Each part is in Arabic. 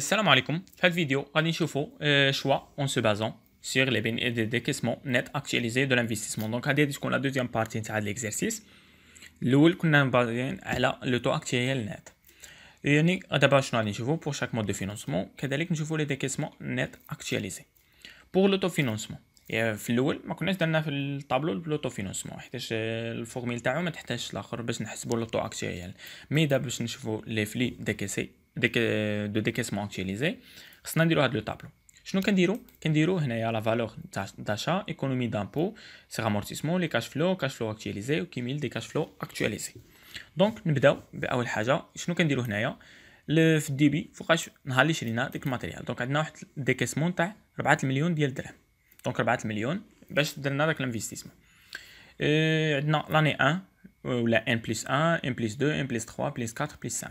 Salut à vous. Cette vidéo, nous allons euh, choix en se basant sur les décaissements nets actualisés de l'investissement. Donc à la deuxième partie de l'exercice, nous allons calculer là le taux actuel net. Il y a une étape pour chaque mode de financement, qui est de calculer le décaissement net actualisé pour le taux financement. Là, vous connaissez déjà le tableau du taux financement. Vous avez le formulette, vous mettez le chiffre, vous calculez le taux actuel. Mais d'abord, nous allons voir les frais décaissés de décaissement actualisé, ce n'est pas le tableau. ce que nous indiquons que la valeur d'achat, économie d'impôt, sur amortissement, les cash-flows, cash-flows actualisés et qui cash-flows actualisés. Donc, nous commençons par la première chose. Qu'est-ce que nous indiquons Le DIB, voici notre chiffre matériel Donc, à notre décaissement de 4 millions de dollars. Donc, 4 millions, c'est le l'investissement que nous L'année 1 ou la n plus 1, n plus 2, n plus 3, plus 4, plus 5.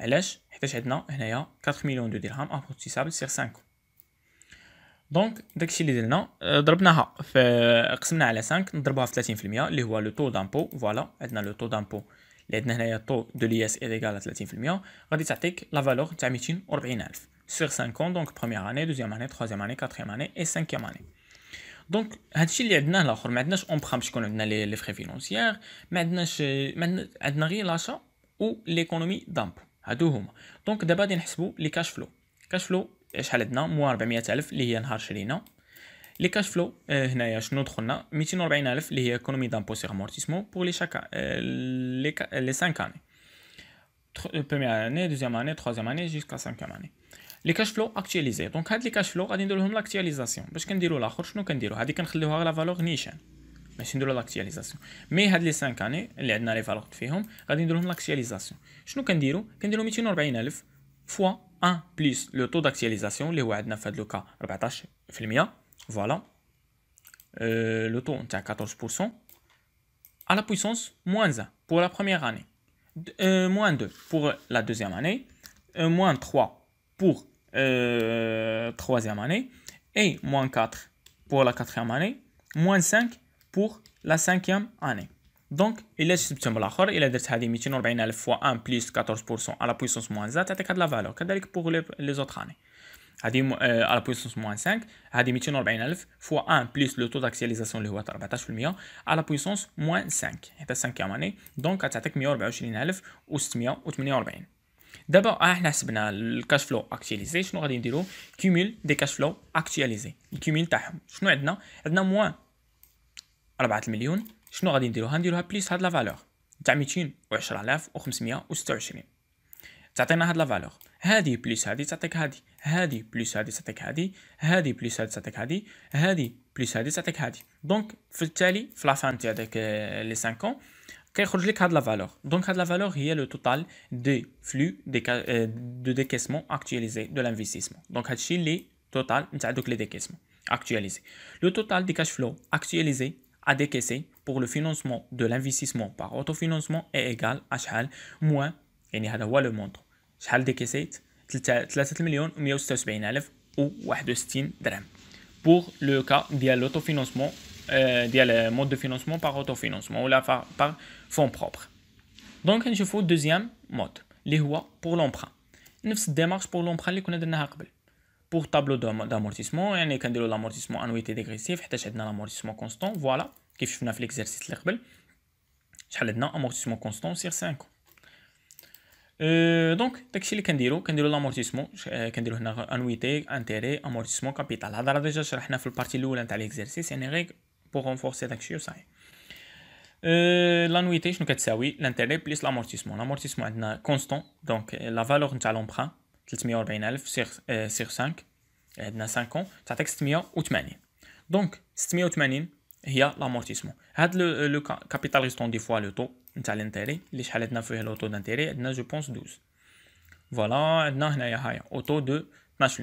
il y a 4 millions de dirhams sur 5. Donc, nous nous nous le taux d'impôt. Voilà, le taux d'impôt. Nous avons est de égal à 30%. la sur 5 ans. Donc, première année, deuxième année, troisième année, quatrième année et cinquième année. Donc, ce que nous avons nous pas les frais financiers. Nous l'achat ou l'économie d'impôt. هادو هما دونك دابا غادي نحسبوا لي كاش فلو كاش فلو شحال عندنا مو الف اللي هي نهار شرينا لي كاش فلو آه، هنايا شنو دخلنا الف اللي هي ايكونومي دامبو سيغ مورتيسمون بوغ لي شاكا لي سانك 5 اني بروميير اني دوزيام اني تخوازيام اني جيسكا 5 اني لي كاش فلو اكتواليزي دونك هاد لي كاش فلو غادي ندير لهم لاكتواليزاسيون باش كنديرو لاخر شنو كنديرو هادي كنخليوها لا فالور نيشان ماشي نديرو لاكتياليزاسيون مي هاد لي 5 اني اللي عندنا ريفالوت فيهم غادي لهم لاكتياليزاسيون شنو كنديرو كنديرو 240000 فوا 1 بلس لو طو داكتياليزاسيون اللي هو عندنا في هاد لوكا 14% فوالا Euh, le taux est 14%, à la puissance moins 1 pour la première année, moins 2 pour la deuxième année, moins 3 pour la troisième année, et moins 4 pour la quatrième année, moins 5 pour la cinquième année. Donc, il est susceptible la l'heure, il est dit 140 000 fois 1 plus 14% à la puissance moins 1, c'est de la valeur, c'est pour les, autres années. Euh, à la puissance moins 5, à 140 000 fois 1 plus le taux d'actualisation, le taux d'actualisation, à la puissance moins 5, c'est la cinquième année, donc c'est 140 000 ou 6 D'abord, on a le cash flow actualisé, nous allons dire cumul des cash flows actualisés. Le cumul, Nous quoi Je Nous dire moins 4 millions, je ne qu'on pas plus valeur. valeur. plus plus Donc, valeur. Donc, est le total des flux de décaissement actualisés de l'investissement. Donc, le total des décaissements actualisés. Le total des cash flows actualisés à décaisser pour le financement de l'investissement par autofinancement est égal à شحال moins يعني هذا هو لو مونطو شحال décaissé 3 مليون 176 ou و درهم pour le cas de l'autofinancement euh, le mode de financement par autofinancement ou par, par fonds propres Donc, دونك نشوفوا deuxième mode les هو pour l'emprunt نفس الديمارش pour l'emprunt اللي كنا درناها قبل pour tableau d'amortissement يعني كنديرو l'amortissement annuité dégressif حتى عندنا l'amortissement constant voilà كيف شفنا في ليكزارسيس اللي قبل شحال عندنا امورتيسمون كونستون سير 5 أه دونك داكشي اللي كنديرو كنديرو لامورتيسمون آه، كنديرو هنا انويتي انتيري امورتيسمون كابيتال راه ديجا شرحنا في البارتي الاولى نتاع ليكزارسيس يعني غير بور رونفورسي داكشي وصاي أه euh, لانويتي شنو كتساوي لانتيري بليس لامورتيسمون لامورتيسمون عندنا كونستون دونك لا فالور نتاع لومبران 340000 سيغ سيغ 5 عندنا 5 كون تعطيك 680 دونك 680 هي لامورتيسمون هاد لو لو كابيتال ريستون دي فوا لو طو نتاع الانتيري اللي شحال عندنا فيه لو طو دانتيري عندنا جو بونس 12 فوالا عندنا هنايا هايا او طو دو 12%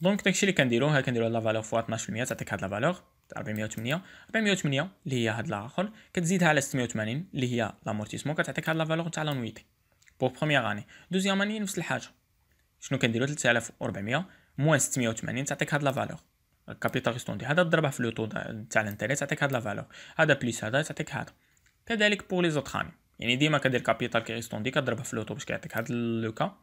دونك داكشي اللي كنديرو ها كنديرو لا فالور فوا 12% تعطيك هاد لا فالور تاع 408 408 اللي هي هاد الاخر كتزيدها على 680 اللي هي لامورتيسمون كتعطيك هاد لا فالور تاع لانويتي بور بروميير اني دوزيام اني نفس الحاجه شنو كنديرو 3400 موان 680 تعطيك هاد لا فالور كابيتال ريستوندي هذا تضربها في لو تاع الانتريس تعطيك هاد لا فالور هذا بليس هذا تعطيك هذا كذلك بور لي زوت يعني ديما كدير كابيتال ريستوندي كضربها في لوطو باش كيعطيك هاد لوكا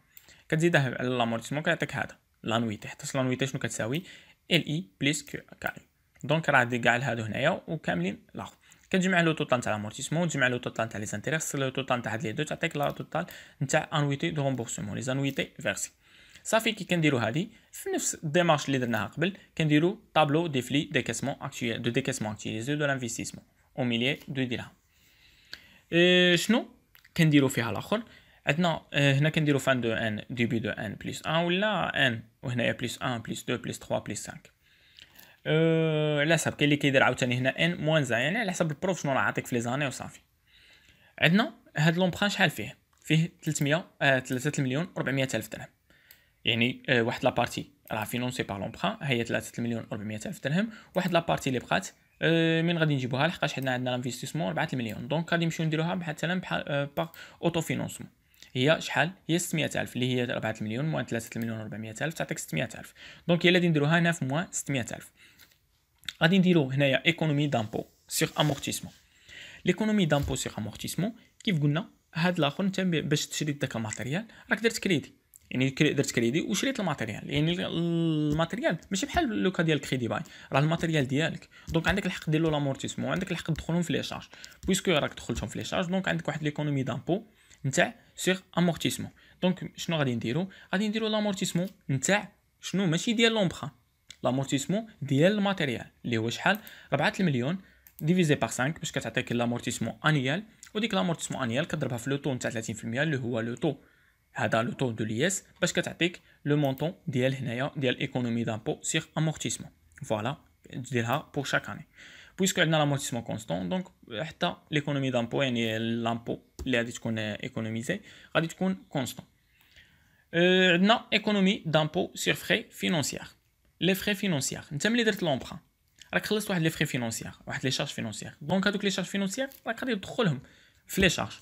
كتزيدها على لامورتيسمون كيعطيك هذا لانويتي حتى لانويتي شنو كتساوي ال اي بليس كيو كاري دونك راه دي كاع هادو هنايا وكاملين لاخر كتجمع لو توتال تاع لامورتيسمون تجمع لو توتال تاع لي زانتيريس لو توتال تاع هاد لي دو تعطيك لا توتال نتاع انويتي دو رومبورسمون لي زانويتي فيرسي صافي كي كنديرو هادي في نفس الديمارش اللي درناها قبل كنديرو طابلو دي فلي ديكاسمون اكتويل دو ديكاسمون اكتيليزي دو لانفيستيسمون او ميليي دو درهم شنو كنديرو فيها الاخر عندنا آه، هنا كنديرو فان دو ان ديبي دو ان بلس 1 ولا ان وهنايا بلس 1 بلس 2 بلس 3 بلس 5 على حسب كاين اللي كيدير عاوتاني هنا ان موان زا يعني على حسب البروف شنو راه عاطيك في لي زاني وصافي عندنا هاد لومبران شحال فيه فيه 300 3 آه، مليون 400 الف درهم يعني آه، واحد لابارتي راه فينونسي باغ لومبران هي 3 مليون 400 الف درهم واحد لابارتي اللي بقات آه، من غادي نجيبوها لحقاش حنا عندنا لانفستيسمون 4 مليون دونك غادي نمشيو نديروها مثلا بحال آه، باغ اوتو فينونسمون هي شحال هي 600000 اللي هي 4 مليون موان 3 مليون و400 400000 تعطيك 600000 دونك هي اللي نديروها هنا في موان 600000 غادي نديرو هنايا ايكونومي دامبو سيغ امورتيسمون ليكونومي دامبو سيغ امورتيسمون كيف قلنا هاد الاخر انت باش تشري داك الماتيريال راك درت كريدي يعني درت كريدي وشريت الماتيريال يعني الماتيريال ماشي بحال لوكا ديال كريدي باي راه الماتيريال ديالك دونك عندك الحق دير له لامورتيسمون عندك الحق تدخلهم في لي شارج بويسكو راك دخلتهم في لي شارج دونك عندك واحد ليكونومي دامبو نتاع سيغ امورتيسمون دونك شنو غادي نديرو غادي نديرو لامورتيسمون نتاع شنو ماشي ديال لومبرا لامورتيسمون ديال الماتيريال اللي هو شحال 4 مليون ديفيزي باغ 5 باش كتعطيك لامورتيسمون انيال وديك لامورتيسمون انيال كضربها في لو تو نتاع 30% اللي هو لو تو Elle le taux de l'IS parce que le montant de l'économie d'impôt sur l'amortissement. Voilà, pour chaque année. Puisque nous avons l'amortissement constant, donc l'économie d'impôt et l'impôt, les adits qu'on économisé, les adits qu'on constant. Euh, nous l'économie d'impôt sur les frais financiers. Les frais financiers. Nous aimons les directes l'emprunt. Elle a créé les frais financiers. Elle les charges financières. Donc, quand vous les charges financières, elle a créé le les charges.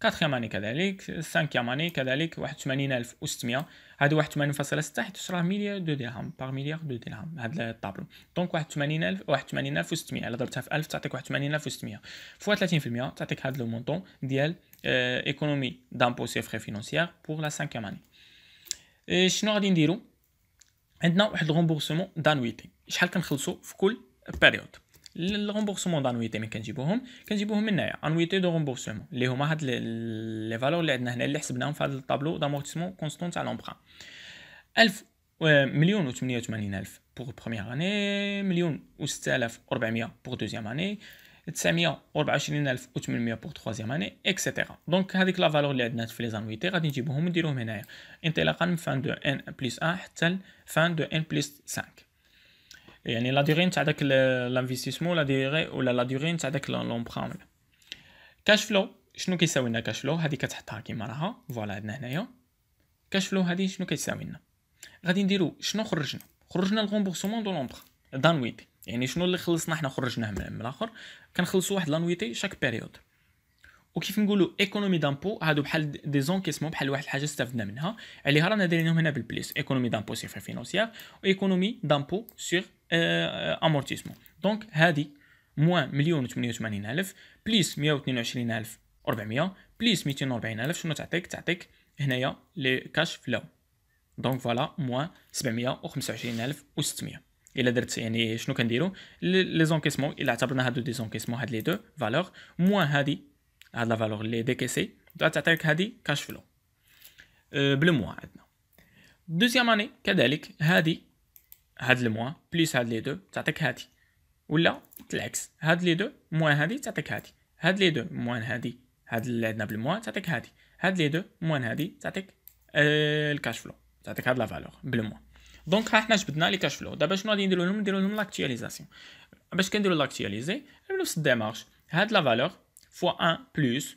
كاتخيام اني كذلك سانكيام اني كذلك واحد وثمانين ألف هادو واحد وثمانين فاصلة ستة حيت راه مليار دو درهم باغ مليار دو درهم هاد الطابلو دونك واحد 81600 ألف واحد ألف إلا ضربتها في ألف تعطيك واحد ألف فوا 30% في المية تعطيك هاد لو مونطون ديال ايكونومي دامبو سي فري فينونسيير بور لا سانكيام اني شنو غادي نديرو عندنا واحد غومبورسمون دانويتي شحال كنخلصو في كل بيريود le remboursement d'annuité mais qu'on les gibouent qu'on les gibouent de remboursement lesquels ce les valeurs qui onna ici on les avons calculé dans le tableau d'amortissement constant تاع le emprunt 188000 pour première année 106400 pour la deuxième année 924800 pour la troisième année etc. donc cette la valeur qui onna dans les annuités on les gibouent on les met ici en partant de fin de n plus 1 jusqu'à fin de n 5 يعني لا ديغي نتاع داك لانفيستيسمون ولا ديغي ولا لا ديغي نتاع داك لومبرامل كاش فلو شنو كيساوي لنا كاش فلو هذه كتحطها كيما راها فوالا عندنا هنايا كاش فلو هذه شنو كيساوي لنا غادي نديرو شنو خرجنا خرجنا الغومبورسمون دو لومبر دانويتي يعني شنو اللي خلصنا حنا خرجناه من الاخر كنخلصوا واحد لانويتي شاك بيريود وكيف نقولوا ايكونومي دامبو هادو بحال دي زونكيسمون بحال واحد الحاجه استفدنا منها عليها رانا دايرينهم هنا بالبليس ايكونومي دامبو سيغ فينونسيير وايكونومي دامبو سيغ امورتيسمون آه، دونك هذه موان مليون و الف بليس مية واتنين وعشرين الف ربعمية بليس ميتين وربعين الف شنو تعطيك تعطيك هنايا لي كاش فلو دونك فوالا موان سبعمية وخمسة وعشرين الف وستمية الا درت يعني شنو كنديرو لي زونكيسمون الا اعتبرنا هادو دي زونكيسمون هاد لي دو فالور موان هادي هاد لا فالور لي ديكيسي تعطيك هادي كاش آه، فلو بلو موان عندنا دوزيام اني كذلك هادي هاد الموان بليس هاد لي دو تعطيك هادي ولا العكس هاد لي دو موان هادي تعطيك هادي هاد لي دو موان هادي هاد اللي عندنا بالموان تعطيك هادي هاد لي دو موان هادي تعطيك آه الكاش فلو تعطيك هاد لا فالور بالموان دونك ها حنا جبدنا لي كاش فلو دابا شنو غادي نديرو لهم نديرو لهم لاكتياليزاسيون باش كنديرو لاكتياليزي نعملو نفس الديمارش هاد لا فالور فوا 1 بلس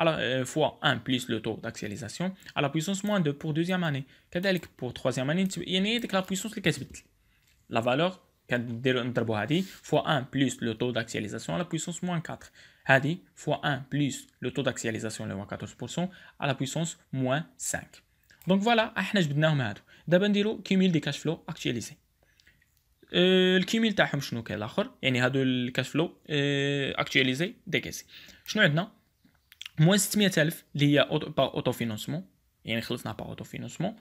alors euh, fois 1 plus le taux d'actualisation à la puissance moins 2 pour deuxième année. Kadalik pour troisième année, il y a une la puissance qui est La valeur, fois 1 plus le taux d'actualisation à la puissance moins 4. Hadi fois 1 plus le taux d'actualisation, de 14%, à la puissance moins 5. Donc voilà, nous avons fait ça. Nous avons fait le cumul des cash flows actualisés. Euh, le cumul de cash flow euh, actualisé, des ce que nous avons موان الف اللي هي با اوتو فينونسمون يعني خلصنا با اوتو فينونسمون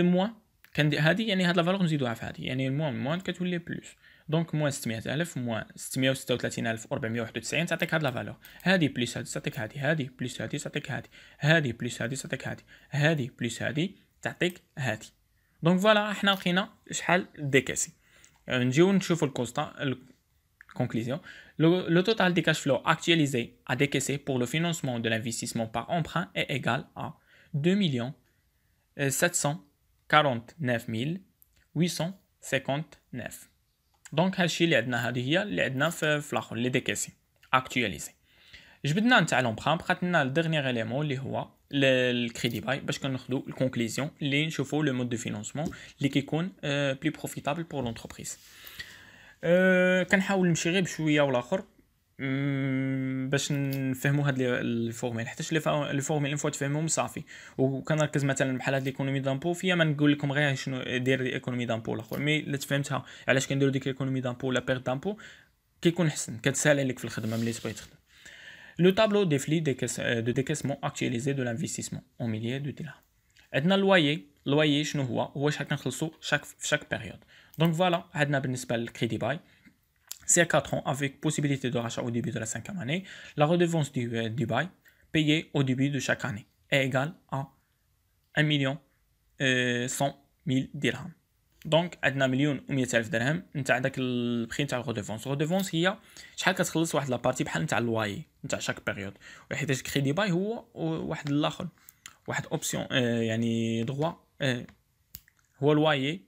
موان كندير هادي يعني هاد لافالور نزيدوها في هادي يعني موان موان كتولي بلوس دونك موان الف موان الف 636491 تعطيك هاد لافالور هادي بلوس هادي تعطيك هادي هادي بلوس هادي تعطيك هادي هادي بلوس هادي تعطيك هادي هادي بلوس هادي تعطيك هادي دونك فوالا حنا لقينا شحال ديكاسي نجيو نشوفو الكوستا الكونكليزيون Le, le, total des cash flows actualisés à décaisser pour le financement de l'investissement par emprunt est égal à 2 749 859. Donc, هادشي اللي عندنا هذه هي اللي عندنا في الاخر اللي ديكاسي اكتواليزي جبدنا نتاع لومبران بقات لنا dernier اليمون اللي هو الكريدي باي باش كناخذوا الكونكليزيون اللي نشوفوا لو مود دو فينونسمون اللي كيكون بلي بروفيتابل بور لونتربريز أه، كنحاول نمشي غير بشويه اخر باش نفهموا هاد الفورميل حيت لي اون فوا تفهمهم صافي وكنركز مثلا بحال هاد ليكونومي دامبو فيا ما نقول لكم غير شنو دير ليكونومي دامبو الاخر مي لا تفهمتها علاش كنديروا ديك ليكونومي دامبو ولا بير دامبو كيكون احسن كتسالي لك في الخدمه ملي تبغي تخدم لو تابلو ديفلي دو ديكاسمون اكتواليزي دو لانفيستيسمون او ميليي دو دينار عندنا لوايي لوايي شنو هو هو شحال كنخلصو شاك في شاك بيريود Donc voilà, on a le crédit buy, C'est 4 ans avec possibilité de rachat au début de la 5 e année. La redevance du, euh, payée au début de chaque année est égale à 1 100 000 dirhams. Donc, on a 1 100 000 dirhams. On a le prix de la redevance. La redevance, c'est la partie de la partie de le loyer de chaque période. Et le crédit bail, c'est l'autre. واحد option يعني دغوا هو loyer.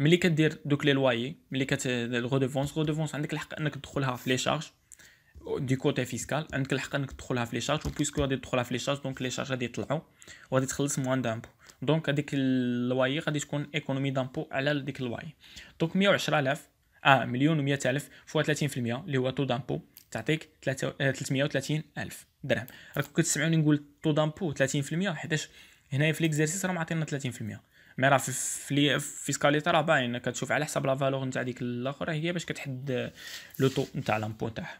ملي كدير دوك لي لوايي ملي كت غو غوديفونس عندك الحق انك تدخلها في لي شارج دي كوتي فيسكال عندك الحق انك تدخلها في لي شارج و بويسكو غادي تدخلها في لي شارج دونك لي شارج غادي يطلعوا وغادي تخلص موان دامبو دونك هذيك اللوايي غادي تكون ايكونومي دامبو على ديك اللوايي دونك 110000 اه مليون و100000 فوا 30% اللي هو تو دامبو تعطيك 330000 آه، درهم راكم كتسمعوني نقول تو دامبو 30% حيتاش هنايا في ليكزيرسيس راه معطينا 30% مي راه في فلي فيسكاليتي راه باين كتشوف على حساب لا فالور نتاع ديك الاخر هي باش كتحد لو طو نتاع لامبو تاعها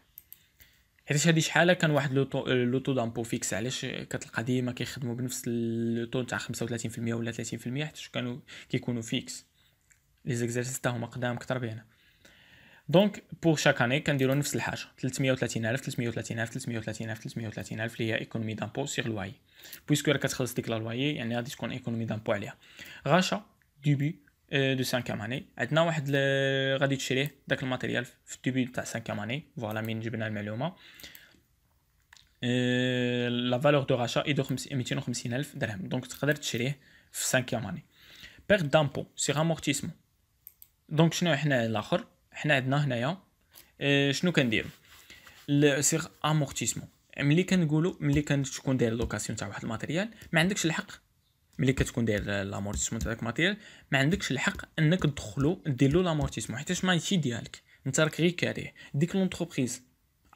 حيتاش هادي شحال كان واحد لو طو لو طو دامبو فيكس علاش كتلقى ديما كيخدموا بنفس لو طو نتاع 35% ولا 30% حيت كانوا كيكونوا فيكس لي زيكزارسيس تاعهم قدام كتر بينا دونك بور شاك اني كنديرو نفس الحاجه 330000 330000 330000 330000 اللي هي ايكونومي دامبو سيغ لواي بويسكو راه كتخلص ديك لا لواي يعني غادي تكون ايكونومي دامبو عليها غاشا ديبي دو 5 اني عندنا واحد غادي تشريه داك الماتيريال في ديبي تاع 5 اني فوالا من جبنا المعلومه لا فالور دو غاشا اي دو 250000 درهم دونك تقدر تشريه في 5 اني بير دامبو سيغ امورتيسمون دونك شنو حنا الاخر حنا عندنا هنايا آه، شنو كندير سيغ امورتيسمون ملي كنقولوا ملي كتكون داير لوكاسيون تاع واحد الماتيريال ما عندكش الحق ملي كتكون داير لامورتيسمون تاع داك الماتيريال ما عندكش الحق انك تدخلو دير له لامورتيسمون حيت ماشي ديالك انت راك غير كاريه ديك لونتربريز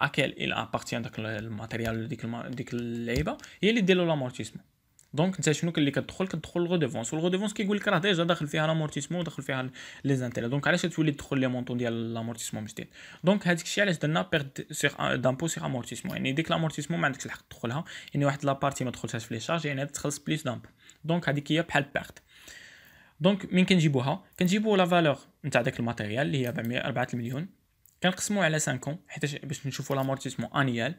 اكل الى ابارتيان داك الماتيريال ديك ديك اللعيبه هي اللي دير له لامورتيسمون دونك انت شنو اللي كتدخل كتدخل الغودوفونس ديفونس كيقول لك راه ديجا داخل فيها لامورتيسمون وداخل فيها لي زانتيري دونك علاش تولي تدخل لي مونطون ديال لامورتيسمون من جديد دونك هذاك الشيء علاش درنا بيرد سيغ دامبو سيغ امورتيسمون يعني ديك لامورتيسمون ما عندكش الحق تدخلها يعني واحد لابارتي ما دخلتهاش في لي شارج يعني تخلص بليس دامبو دونك هذيك هي بحال بيرد دونك مين كنجيبوها كنجيبو لا فالور نتاع داك الماتيريال اللي هي 4 مليون كنقسمو على 5 كون حيت باش نشوفو لامورتيسمون انيال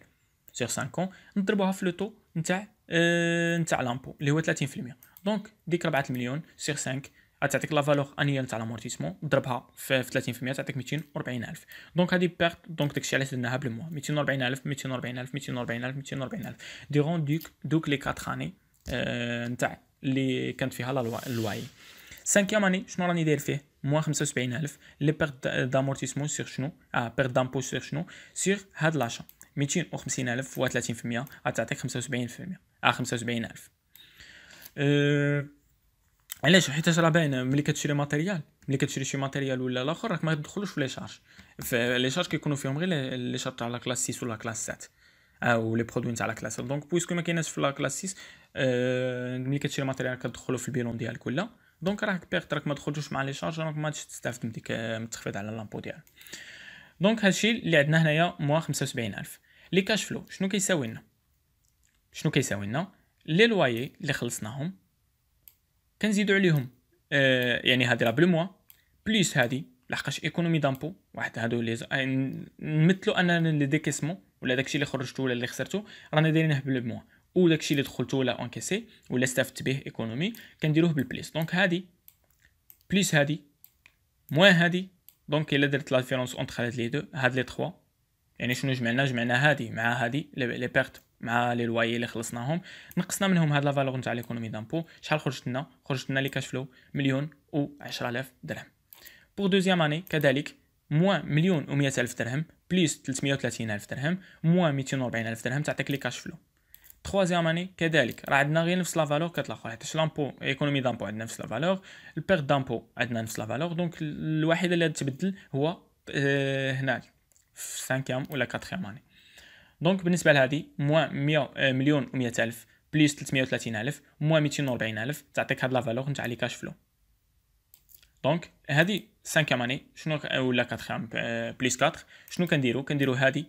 سيغ 5 كون نضربوها في لو تو نتاع آه، نتاع لامبو اللي هو 30% دونك ديك 4 مليون سير 5 غتعطيك لا فالور انيال تاع لامورتيسمون ضربها في 30% تعطيك 240000 دونك هادي بيرت دونك داكشي علاش درناها بالموا 240000 240000 240000 240000 ديرون دوك دوك لي 4 اني نتاع اللي كانت فيها لا الواي سانكيام اني شنو راني داير فيه موان 75000 لي بيرت دامورتيسمون سير شنو اه بيرت دامبو سير شنو سير هاد لاشا 250000 و 30% غتعطيك 75% 75 آه، ألف أه... علاش حيت راه باين ملي كتشري ماتيريال ملي كتشري شي ماتيريال ولا الاخر راك ما تدخلوش في لي شارج لي شارج كيكونوا فيهم غير لي شارج تاع لا كلاس 6 ولا كلاس 7 آه، او لي برودوي تاع لا كلاس دونك بويسكو ما كايناش في لا كلاس 6 أه ملي كتشري ماتيريال كتدخلو في البيلون ديالك ولا دونك راك بيرت راك ما تدخلوش مع لي شارج دونك ما تستافد من ديك التخفيض آه، على لامبو ديالك دونك هادشي اللي عندنا هنايا موا 75000 لي كاش فلو شنو كيساوي لنا شنو كيساوي لنا لي لوايي اللي خلصناهم كنزيدو عليهم آه يعني هذه لا بالموا بليس هذه لحقاش ايكونومي دامبو واحد هادو لي آه، نمثلو اننا لي ديكيسمون ولا داكشي اللي خرجتو ولا اللي خسرتو رانا دايرينه و وداكشي اللي دخلتو ولا اونكيسي ولا استفدت به ايكونومي كنديروه بالبليس دونك هادي بليس هادي موان هادي دونك الا درت لافيرونس اونتر هاد لي دو هاد لي تخوا يعني شنو جمعنا جمعنا هادي مع هادي لي بيرت مع لي لواي اللي خلصناهم نقصنا منهم هاد لا فالور نتاع ليكونومي دامبو شحال خرجت لنا خرجت لنا لي كاش فلو مليون و 10000 درهم بور دوزيام اني كذلك موان مليون و 100000 درهم بليس 330000 درهم موان 240000 درهم تعطيك لي كاش فلو تخوازيام اني كذلك راه عندنا غير نفس لا فالور لاخر حيت لامبو ايكونومي دامبو عندنا نفس لا فالور البيغ دامبو عندنا نفس لا فالور دونك الوحيده اللي تبدل هو آه، هنا في 5 ولا 4 اني دونك بالنسبه لهذه موان 100 مليون و100 الف بليس 330 الف موان 240 الف تعطيك هاد لا فالور نتاع لي كاش فلو دونك هادي 5 اني شنو آه، ولا 4 آه، بليس 4 شنو كنديرو كنديرو هادي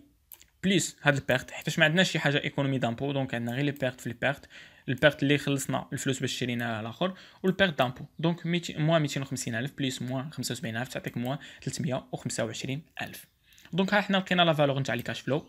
بليس هاد البيرت حيت ما عندناش شي حاجه ايكونومي دامبو دونك عندنا غير لي بيرت في البيرت البيرت اللي خلصنا الفلوس باش شريناها الاخر والبيرت دامبو دونك موان 250 الف بليس موان 75 الف تعطيك موان 325 الف دونك ها حنا لقينا لا فالور نتاع لي كاش فلو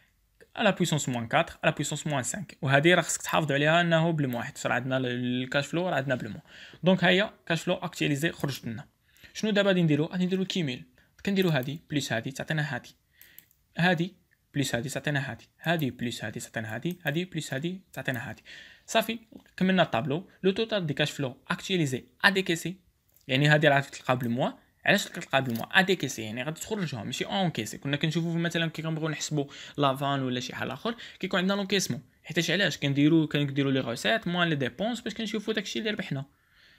على بويسونس موان 4 على بويسونس موان 5 وهذه راه خصك تحافظ عليها انه بلو واحد صرا عندنا الكاش فلو راه عندنا بلو دونك ها هي كاش فلو اكتياليزي خرجت لنا شنو دابا غادي نديرو غادي نديرو كيميل كنديرو هادي بليس هادي تعطينا هادي هادي بليس هادي تعطينا هادي هادي بليس هادي تعطينا هادي هادي بليس هادي تعطينا هادي صافي كملنا الطابلو لو توتال دي كاش فلو اكتياليزي اديكيسي يعني هادي راه تلقى بالموا علاش دي اديكيسي يعني غادي تخرجهم ماشي اونكيسي كنا كنشوفو مثلا كي كنبغيو نحسبو لافان ولا شي حال اخر كيكون عندنا لونكيسمون حيتاش علاش كنديرو كنديرو لي غوسيت موان لي ديبونس باش كنشوفو داكشي اللي ربحنا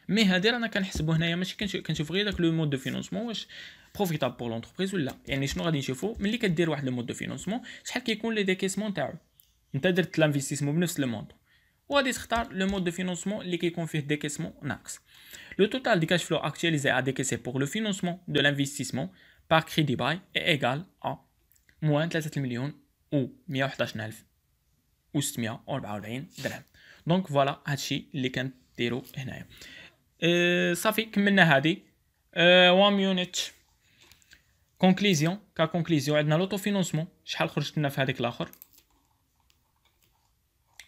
مي هادي رانا كنحسبو هنايا ماشي كنشوف غير داك لو مود دو فينونسمون واش بروفيتابل بور لونتربريز ولا يعني شنو غادي نشوفو ملي كدير واحد لو مود دو فينونسمون شحال كيكون لي ديكيسمون تاعو انت درت لانفيستيسمون بنفس لو مود وغادي تختار لو مود دو فينونسمون اللي كيكون فيه ديكيسمون ناقص Le total du cash flow actualisé à découper pour le financement de l'investissement par crédit d'échange est égal à moins 37 millions ou 189 ou 1000 ou 1000. Donc voilà, c'est ce que je veux dire. Ça fait que je n'ai pas dit 1 minute. Conclusion, conclusion, dans l'autoréfinancement, je ne sais pas si je suis la fin.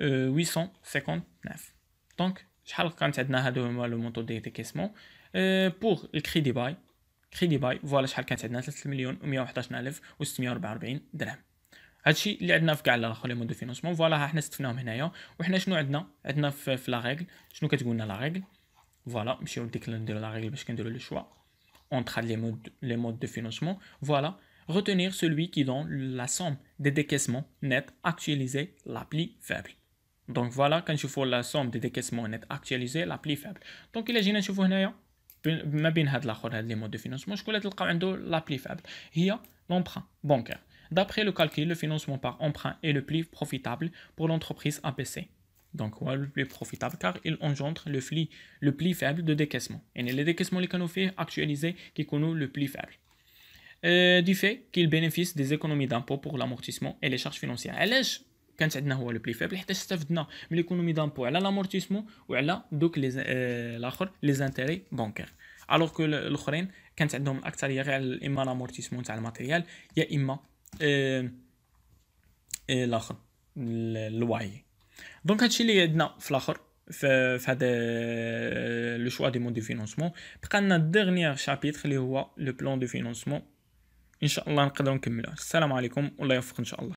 859. Euh, Donc, je vais le montant des décaissements Pour le crédit bail, voilà, je vais vous montrer 3 111, 644 dirhams. Hachi, il y a de financement. Voilà, je vais vous montrer la règle. Voilà, je vais vous la règle parce que je vais le choix. Entre les modes, de financement. Voilà. Retenir celui qui donne la somme des décaissements nets actualisés la faible. Donc, voilà, quand je voilà quand كنشوفوا لا la دي ديكيسمون نت اكتواليزي لا بلي donc il chose جينا je هنايا ما بين هاد لاخر هاد لي مود دو financement, شكون اللي la plus faible. Il y a l'emprunt bancaire. D'après le calcul, le financement par emprunt est le plus profitable pour l'entreprise APC. Donc, le plus profitable car il engendre le, pli le plus faible de décaissement. Et les décaissements nous fait actualiser qui connaissent le plus faible. Euh, du fait qu'il bénéficie des économies d'impôts pour l'amortissement et les charges financières. Allège, كانت عندنا هو لو بلي فيبل حتى استفدنا من ليكونومي دامبو على لامورتيسمون وعلى دوك لي آه، الاخر لي زانتيري بانكير الوغ كو الاخرين كانت عندهم الاكثريه غير على اما لامورتيسمون تاع الماتيريال يا اما آه، آه، الاخر الواي دونك هادشي اللي عندنا في الاخر في هذا لو شوا دي مون دو فينونسمون بقى لنا الدغنيير شابيتر اللي هو لو بلان دو فينونسمون ان شاء الله نقدروا نكملوه السلام عليكم والله يوفق ان شاء الله